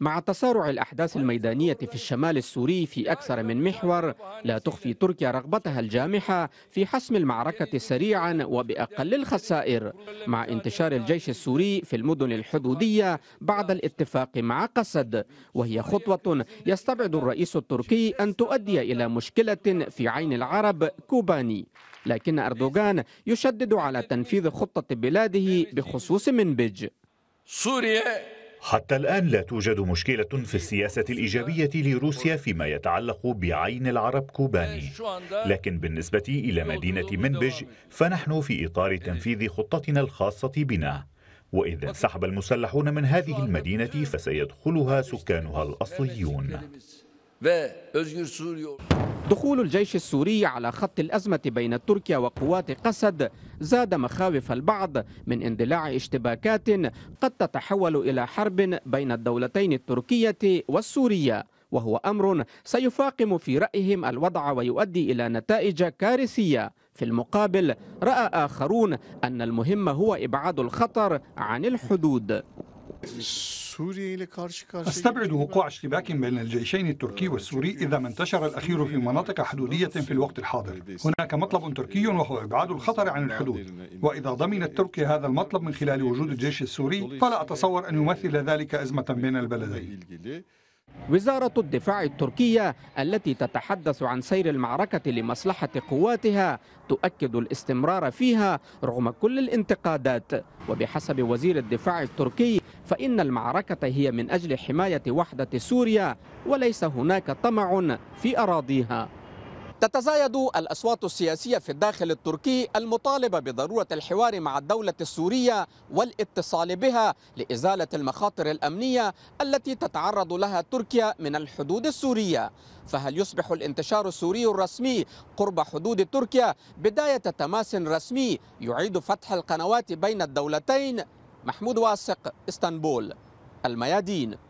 مع تسارع الأحداث الميدانية في الشمال السوري في أكثر من محور لا تخفي تركيا رغبتها الجامحة في حسم المعركة سريعا وبأقل الخسائر مع انتشار الجيش السوري في المدن الحدودية بعد الاتفاق مع قسد وهي خطوة يستبعد الرئيس التركي أن تؤدي إلى مشكلة في عين العرب كوباني لكن أردوغان يشدد على تنفيذ خطة بلاده بخصوص منبج سوريا حتى الآن لا توجد مشكلة في السياسة الإيجابية لروسيا فيما يتعلق بعين العرب كوباني لكن بالنسبة إلى مدينة منبج فنحن في إطار تنفيذ خطتنا الخاصة بنا وإذا انسحب المسلحون من هذه المدينة فسيدخلها سكانها الأصليون دخول الجيش السوري على خط الأزمة بين تركيا وقوات قسد زاد مخاوف البعض من اندلاع اشتباكات قد تتحول إلى حرب بين الدولتين التركية والسورية وهو أمر سيفاقم في رأيهم الوضع ويؤدي إلى نتائج كارثية في المقابل رأى آخرون أن المهم هو إبعاد الخطر عن الحدود سوريا الى استبعد وقوع اشتباك بين الجيشين التركي والسوري اذا ما انتشر الاخير في مناطق حدوديه في الوقت الحاضر هناك مطلب تركي وهو ابعاد الخطر عن الحدود واذا ضمنت تركيا هذا المطلب من خلال وجود الجيش السوري فلا اتصور ان يمثل ذلك ازمه بين البلدين وزارة الدفاع التركية التي تتحدث عن سير المعركة لمصلحة قواتها تؤكد الاستمرار فيها رغم كل الانتقادات وبحسب وزير الدفاع التركي فإن المعركة هي من أجل حماية وحدة سوريا وليس هناك طمع في أراضيها تتزايد الأصوات السياسية في الداخل التركي المطالبة بضرورة الحوار مع الدولة السورية والاتصال بها لإزالة المخاطر الأمنية التي تتعرض لها تركيا من الحدود السورية فهل يصبح الانتشار السوري الرسمي قرب حدود تركيا بداية تماس رسمي يعيد فتح القنوات بين الدولتين محمود واثق اسطنبول الميادين